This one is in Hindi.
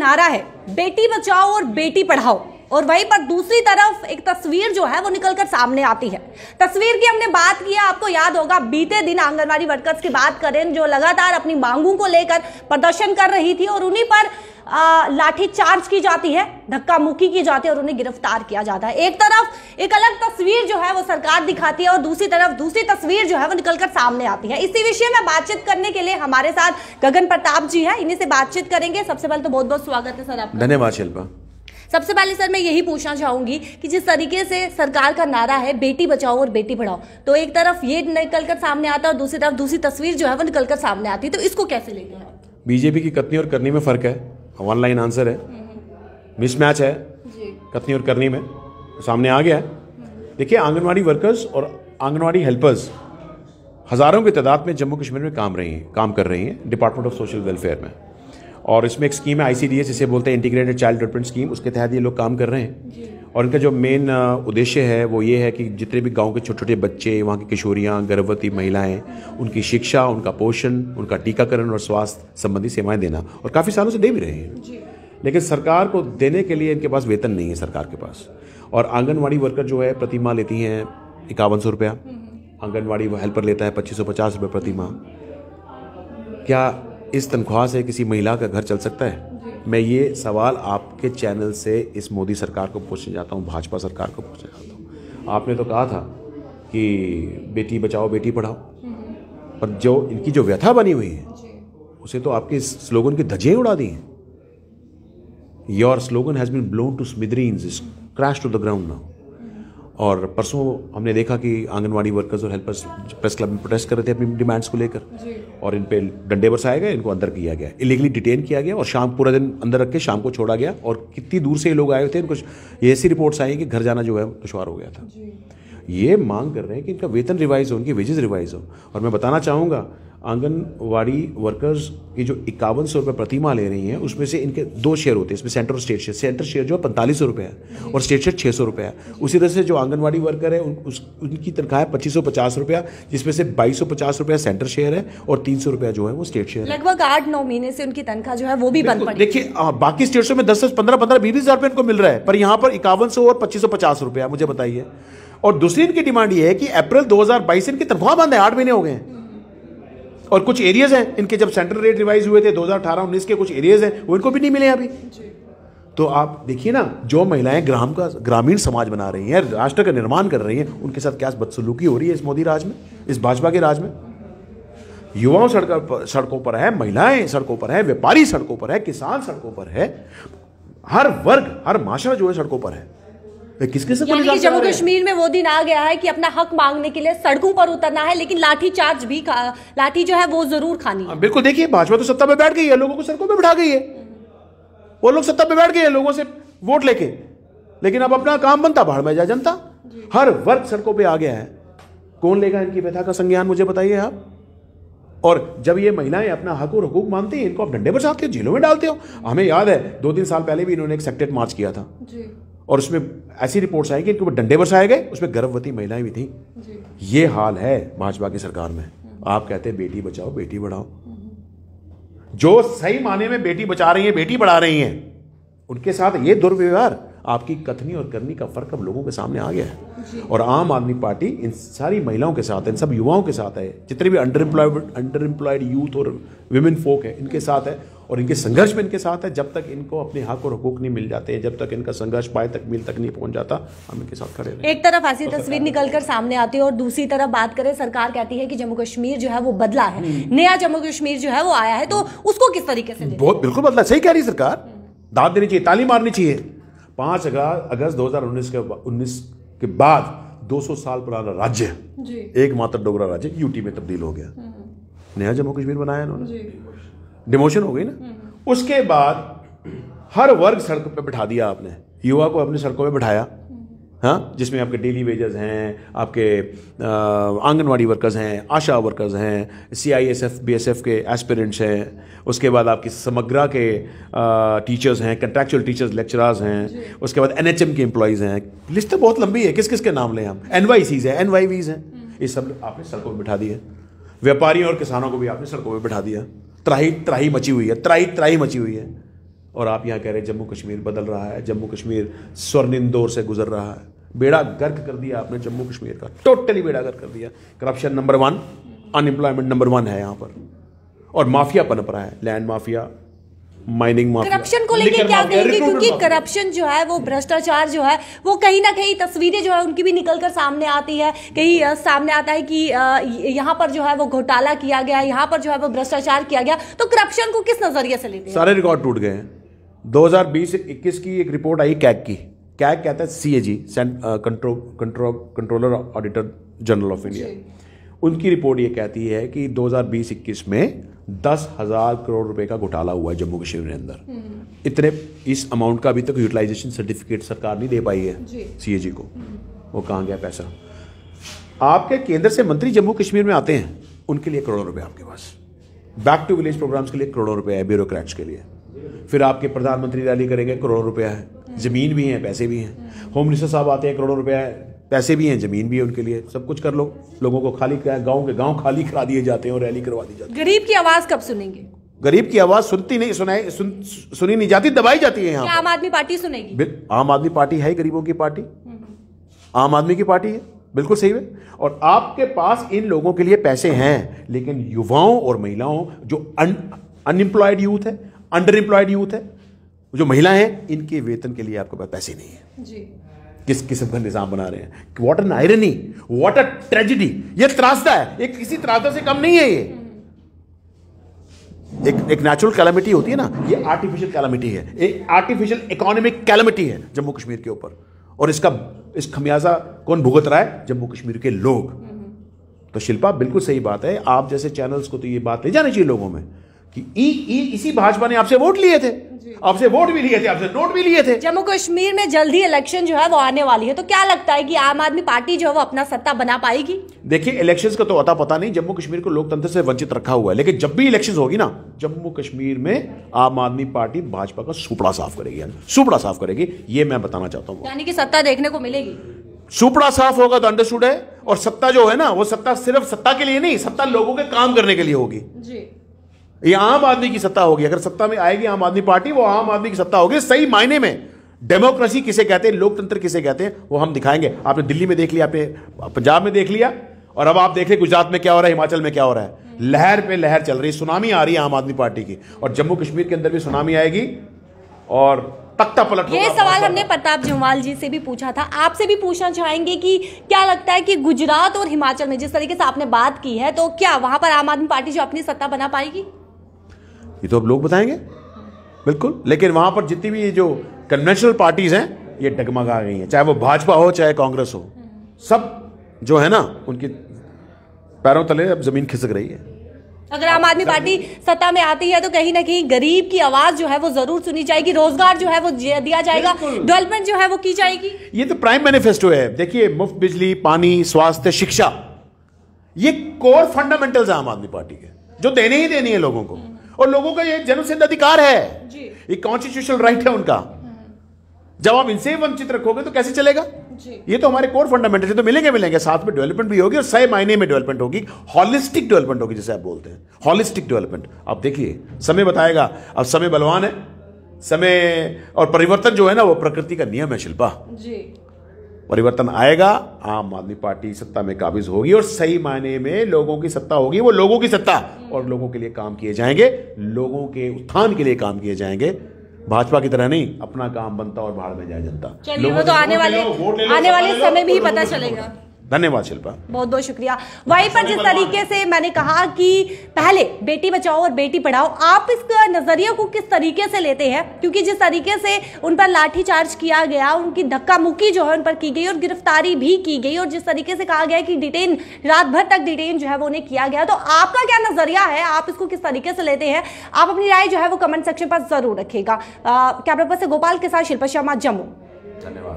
नारा है बेटी बचाओ और बेटी पढ़ाओ और वहीं पर दूसरी तरफ एक तस्वीर जो है वो निकलकर सामने आती है तस्वीर की हमने बात किया आपको याद होगा बीते दिन आंगनबाड़ी वर्कर्स की बात करें जो लगातार अपनी मांगों को लेकर प्रदर्शन कर रही थी और उन्हीं पर लाठीचार्ज की जाती है धक्का मुक्की की जाती है और उन्हें गिरफ्तार किया जाता है एक तरफ एक अलग तस्वीर जो है वो सरकार दिखाती है और दूसरी तरफ दूसरी तस्वीर जो है वो निकलकर सामने आती है इसी विषय में बातचीत करने के लिए हमारे साथ गगन प्रताप जी है इन्हीं से बातचीत करेंगे सबसे पहले तो बहुत बहुत स्वागत है सर आपका धन्यवाद शिल्पा सबसे पहले सर मैं यही पूछना चाहूंगी कि जिस तरीके से सरकार का नारा है बेटी बचाओ और बेटी पढ़ाओ तो एक तरफ ये निकल कर सामने आता है और दूसरी तरफ दूसरी तस्वीर जो है वो निकलकर सामने आती है तो इसको कैसे लेते हैं बीजेपी की कतनी और करनी में फर्क है ऑनलाइन आंसर है हम्म, हम्म। मिसमैच है कतनी और करनी में सामने आ गया है देखिए आंगनवाड़ी वर्कर्स और आंगनवाड़ी हेल्पर्स हज़ारों की तादाद में जम्मू कश्मीर में काम रही हैं काम कर रही हैं डिपार्टमेंट ऑफ सोशल वेलफेयर में और इसमें एक स्कीम है आई जिसे बोलते हैं इंटीग्रेटेड चाइल्ड डेवलपमेंट स्कीम उसके तहत ये लोग काम कर रहे हैं और इनका जो मेन उद्देश्य है वो ये है कि जितने भी गांव के छोटे छोटे बच्चे वहाँ की किशोरियाँ गर्भवती महिलाएं उनकी शिक्षा उनका पोषण उनका टीकाकरण और स्वास्थ्य संबंधी सेवाएं देना और काफ़ी सालों से दे भी रहे हैं लेकिन सरकार को देने के लिए इनके पास वेतन नहीं है सरकार के पास और आंगनवाड़ी वर्कर जो है प्रति माह लेती हैं इक्यावन सौ रुपया हम्म। आंगनवाड़ी हेल्पर लेता है पच्चीस सौ पचास रुपये प्रति माह क्या इस तनख्वाह से किसी महिला का घर चल सकता है मैं ये सवाल आपके चैनल से इस मोदी सरकार को पूछने जाता हूँ भाजपा सरकार को पूछना चाहता हूँ आपने तो कहा था कि बेटी बचाओ बेटी पढ़ाओ हम्म। पर जो इनकी जो व्यथा बनी हुई है उसे तो आपके स्लोगन की धज्जियाँ उड़ा दी हैं your slogan has been blown to smithereens crash to the ground now और परसों हमने देखा कि आंगनवाड़ी वर्कर्स और हेल्पर्स प्रेस क्लब में प्रोटेस्ट कर रहे थे अपनी डिमांड्स को लेकर और इन पर डंडे बरसाए गए इनको अंदर किया गया इलीगली डिटेन किया गया और शाम पूरा दिन अंदर रख के शाम को छोड़ा गया और कितनी दूर से ये लोग आए थे इनको ये ऐसी रिपोर्ट्स आई कि घर जाना जो है दुशवार हो गया था ये मांग कर रहे हैं कि इनका वेतन रिवाइज हो उनकी वेजेस रिवाइज हो और मैं बताना चाहूँगा आंगनवाड़ी वर्कर्स की जो इक्यावन सौ रुपये प्रतिमा ले रही हैं उसमें से इनके दो शेयर होते हैं इसमें सेंटर और स्टेट शेयर सेंटर शेयर जो है पैंतालीस सौ रुपये है और स्टेट शेयर छः सौ रुपये है उसी तरह से जो आंगनवाड़ी वर्कर है उन, उस उनकी तनख्वाह है पच्चीस सौ पचास रुपया जिसमें से बाईस सौ पचास रुपया सेंटर शेयर है और तीन सौ रुपया जो है वो स्टेट शेयर लगभग आठ नौ महीने से उनकी तनख्वाह जो है वो भी बंद देखिए हाँ, बाकी स्टेट्सों में दस दस पंद्रह पंद्रह बीस बीस हज़ार रुपये इनको मिल रहा है पर यहाँ पर इक्यावन सौ और पच्चीस सौ पचास रुपया मुझे बताइए और दूसरी इनकी डिमांड ये है कि अप्रैल 2022 से इनकी तनख्वाह बंद है आठ महीने हो गए हैं और कुछ एरियाज हैं इनके जब सेंट्रल रेट रिवाइज हुए थे 2018-19 के कुछ एरियाज हैं वो इनको भी नहीं मिले अभी तो आप देखिए ना जो महिलाएं ग्राम का ग्रामीण समाज बना रही हैं राष्ट्र का निर्माण कर रही हैं उनके साथ क्या बदसलूकी हो रही है इस मोदी राज में इस भाजपा के राज में युवाओं सड़क सड़कों पर है महिलाएं सड़कों पर है व्यापारी सड़कों पर है किसान सड़कों पर है हर वर्ग हर माशरा जो है सड़कों पर है किसके से पुलिस जम्मू कश्मीर में वो दिन आ गया है कि अपना हक मांगने के लिए सड़कों पर उतरना है लेकिन लाठी चार्ज भी लाठी जो है वो जरूर खानी है हाँ, बिल्कुल देखिए भाजपा तो सत्ता में बैठ गई है लोगों को सड़कों पर बैठा गई है वो लोग सत्ता में बैठ गए हैं लोगों से वोट लेके लेकिन अब अपना काम बनता भाड़ में जा जनता हर वर्ग सड़कों पर आ गया है कौन लेगा इनकी व्यथा का संज्ञान मुझे बताइए आप और जब ये महिलाएं अपना हक और हकूक मानती हैं इनको आप डंडे बरसाते हो जेलों में डालते हो हमें याद है दो तीन साल पहले भी इन्होंने एक सेक्टेट मार्च किया था और उसमें ऐसी रिपोर्ट्स आई इनके ऊपर डंडे बरसाए गए उसमें गर्भवती महिलाएं भी थीं ये हाल है भाजपा की सरकार में आप कहते हैं बेटी बचाओ बेटी बढ़ाओ जो सही माने में बेटी बचा रही हैं बेटी बढ़ा रही हैं उनके साथ ये दुर्व्यवहार आपकी कथनी और करनी का फर्क अब लोगों के सामने आ गया है और आम आदमी पार्टी इन सारी महिलाओं के साथ है इन सब युवाओं के साथ है जितने भी under employed under employed youth और विमेन फोक है इनके साथ है और इनके संघर्ष में इनके साथ है जब तक इनको अपने हक और हकूक नहीं मिल जाते जब तक इनका संघर्ष पाए तक मिल तक नहीं पहुंच जाता हम इनके साथ खड़े एक तरफ ऐसी तो तस्वीर निकल कर सामने आती है और दूसरी तरफ बात करें सरकार कहती है कि जम्मू कश्मीर जो है वो बदला है हम्म। नया जम्मू कश्मीर जो है वो आया है तो उसको किस तरीके से बहुत बिल्कुल बदला सही कह रही सरकार दाद देनी चाहिए ताली मारनी चाहिए पांच अगस्त दो हजार उन्नीस के उन्नीस के बाद 200 साल पुराना राज्य एकमात्र डोगरा राज्य यूटी में तब्दील हो गया हम्म। नया जम्मू कश्मीर बनाया इन्होंने डिमोशन हो गई ना हम्म। उसके बाद हर वर्ग सड़क पर बैठा दिया आपने युवा को अपने सड़कों पर बैठाया हम्म। हाँ जिसमें आपके डेली वेजेस हैं आपके आंगनवाड़ी वर्कर्स हैं आशा वर्कर्स हैं C I S F B S F के एस्पिरेंट्स हैं उसके बाद आपकी समग्रा के आ, टीचर्स हैं कंट्रेक्चुअल टीचर्स लेक्चरार्स हैं उसके बाद एनएचएम के एम्प्लॉयज़ हैं लिस्ट तो बहुत लंबी है किस किस के नाम लें हम एन वाई सीज़ हैं एन वाई वीज़ हैं हम्म। ये सब आपने सड़कों पर बैठा दिए व्यापारियों और किसानों को भी आपने सड़कों पर बैठा दिया त्राही त्राही मची हुई है त्राही त्राही मची हुई है और आप यहाँ कह रहे हैं जम्मू कश्मीर बदल रहा है जम्मू कश्मीर स्वर्णिम दौर से गुजर रहा है बेड़ा गर्क कर दिया आपने जम्मू कश्मीर का टोटली बेड़ा गर्क कर दिया corruption number one unemployment number one है यहाँ पर और माफिया पनप रहा है land mafia mining mafia corruption को लेके क्या कहेंगे क्योंकि करप्शन जो है वो भ्रष्टाचार जो है वो कहीं ना कहीं तस्वीरें जो है उनकी भी निकल कर सामने आती है कहीं सामने आता है कि यहाँ पर जो है वो घोटाला किया गया यहाँ पर जो है वो भ्रष्टाचार किया गया तो करप्शन को किस नजरिए से लेते सारे रिकॉर्ड टूट गए हैं दो हजार की एक रिपोर्ट आई कैक की कैक कहता है C A G controller auditor general of India उनकी रिपोर्ट ये कहती है कि 2020-21 में दस हज़ार करोड़ रुपए का घोटाला हुआ है जम्मू कश्मीर के अंदर हम्म। इतने इस अमाउंट का अभी तक यूटिलाइजेशन सर्टिफिकेट सरकार नहीं दे पाई है सी जी को हम्म। वो कहाँ गया पैसा आपके केंद्र से मंत्री जम्मू कश्मीर में आते हैं उनके लिए करोड़ों रुपए आपके पास बैक टू विलेज प्रोग्राम्स के लिए करोड़ों रुपए है ब्यूरोक्रेट्स के लिए फिर आपके प्रधानमंत्री रैली करेंगे करोड़ों रुपया है हम्म। ज़मीन भी है पैसे भी हैं होम मिनिस्टर साहब आते हैं करोड़ों रुपया है पैसे भी हैं ज़मीन भी है उनके लिए सब कुछ कर लो लोगों को खाली क्या गाँव के गाँव खाली करा दिए जाते हैं और रैली करवा दी जाती है गरीब की आवाज़ कब सुनेंगे गरीब की आवाज सुनती नहीं सुनाई सुन, सुनी नहीं जाती दबाई जाती है यहाँ आम आदमी पार्टी सुनेगी आम आदमी पार्टी है गरीबों की पार्टी आम आदमी की पार्टी है बिल्कुल सही है और आपके पास इन लोगों के लिए पैसे हैं लेकिन युवाओं और महिलाओं जो अनएम्प्लॉयड यूथ है अंडर एम्प्लॉयड यूथ है जो महिलाएं हैं इनके वेतन के लिए आपके पास पैसे नहीं है जी किस किस्म का निज़ाम बना रहे हैं what an irony what a tragedy ये त्रासदा है ये किसी त्रासदा से कम नहीं है ये एक एक नेचुरल कैलॉमिटी होती है ना ये आर्टिफिशियल कैलमिटी है एक आर्टिफिशियल इकोनॉमिक कैलमिटी है जम्मू कश्मीर के ऊपर और इसका इस खमियाजा कौन भुगत रहा है जम्मू कश्मीर के लोग तो शिल्पा बिल्कुल सही बात है आप जैसे चैनल्स को तो ये बात ले जानी चाहिए लोगों में कि इ, इ, इसी भाजपा ने आपसे वोट लिए थे आपसे वोट भी लिए थे आपसे नोट भी लिए थे जम्मू कश्मीर में जल्दी इलेक्शन जो है वो आने वाली है तो क्या लगता है कि आम आदमी पार्टी जो है वो अपना सत्ता बना पाएगी देखिए इलेक्शंस का तो अता पता नहीं जम्मू कश्मीर को लोकतंत्र से वंचित रखा हुआ है लेकिन जब भी इलेक्शन होगी ना जम्मू कश्मीर में आम आदमी पार्टी भाजपा का सुपड़ा साफ करेगी सुपड़ा साफ करेगी ये मैं बताना चाहता हूँ यानी कि सत्ता देखने को मिलेगी सुपड़ा साफ होगा तो अंडरस्टूड है और सत्ता जो है ना वो सत्ता सिर्फ सत्ता के लिए नहीं सत्ता लोगों के काम करने के लिए होगी जी ये आम आदमी की सत्ता होगी अगर सत्ता में आएगी आम आदमी पार्टी वो आम आदमी की सत्ता होगी सही मायने में डेमोक्रेसी किसे कहते हैं लोकतंत्र किसे कहते हैं वो हम दिखाएंगे आपने दिल्ली में देख लिया आपने पंजाब में देख लिया और अब आप देख रहे गुजरात में क्या हो रहा है हिमाचल में क्या हो रहा है लहर पे लहर चल रही सुनामी आ रही है आम आदमी पार्टी की और जम्मू कश्मीर के अंदर भी सुनामी आएगी और तख्ता पलट ये सवाल हमने प्रताप जम्वाल जी से भी पूछा था आपसे भी पूछना चाहेंगे कि क्या लगता है कि गुजरात और हिमाचल में जिस तरीके से आपने बात की है तो क्या वहां पर आम आदमी पार्टी जो अपनी सत्ता बना पाएगी ये तो अब लोग बताएंगे बिल्कुल लेकिन वहां पर जितनी भी ये जो कन्वेंशनल पार्टीज़ हैं ये डगमगा गई हैं चाहे वो भाजपा हो चाहे कांग्रेस हो सब जो है ना उनकी पैरों तले अब ज़मीन खिसक रही है अगर आम आदमी पार्टी सत्ता में आती है तो कहीं ना कहीं गरीब की आवाज जो है वो जरूर सुनी जाएगी रोजगार जो है वो दिया जाएगा डेवलपमेंट जो है वो की जाएगी ये तो प्राइम मैनिफेस्टो है देखिए मुफ्त बिजली पानी स्वास्थ्य शिक्षा ये कोर फंडामेंटल्स है आम आदमी पार्टी के जो देने ही देनी है लोगों को और लोगों का ये जन्मसिद्ध अधिकार है ये कॉन्स्टिट्यूशनल राइट है उनका जब आप इनसे वंचित रखोगे तो कैसे चलेगा ये तो हमारे कोर फंडामेंटल तो मिलेंगे मिलेंगे साथ में डेवलपमेंट भी होगी और सही मायने में डेवलपमेंट होगी हॉलिस्टिक डेवलपमेंट होगी जैसे आप बोलते हैं हॉलिस्टिक डेवलपमेंट आप देखिए समय बताएगा अब समय बलवान है समय और परिवर्तन जो है ना वो प्रकृति का नियम है शिल्पा जी परिवर्तन आएगा आम आदमी पार्टी सत्ता में काबिज होगी और सही मायने में लोगों की सत्ता होगी वो लोगों की सत्ता और लोगों के लिए काम किए जाएंगे लोगों के उत्थान के लिए काम किए जाएंगे भाजपा की तरह नहीं अपना काम बनता और बाहर में जाए जनता वो तो आने वाले आने वाले समय में ही पता चलेगा धन्यवाद शिल्पा बहुत बहुत शुक्रिया वहीं पर जिस तरीके से मैंने कहा कि पहले बेटी बचाओ और बेटी पढ़ाओ आप इस नजरिया को किस तरीके से लेते हैं क्योंकि जिस तरीके से उन पर लाठीचार्ज किया गया उनकी धक्का मुक्की जो है उन पर की गई और गिरफ्तारी भी की गई और जिस तरीके से कहा गया कि डिटेन रात भर तक डिटेन जो है वो उन्हें किया गया तो आपका क्या नजरिया है आप इसको किस तरीके से लेते हैं आप अपनी राय जो है वो कमेंट सेक्शन पर जरूर रखेगा कैमरा पर्सन गोपाल के साथ शिल्पा शर्मा जम्मू धन्यवाद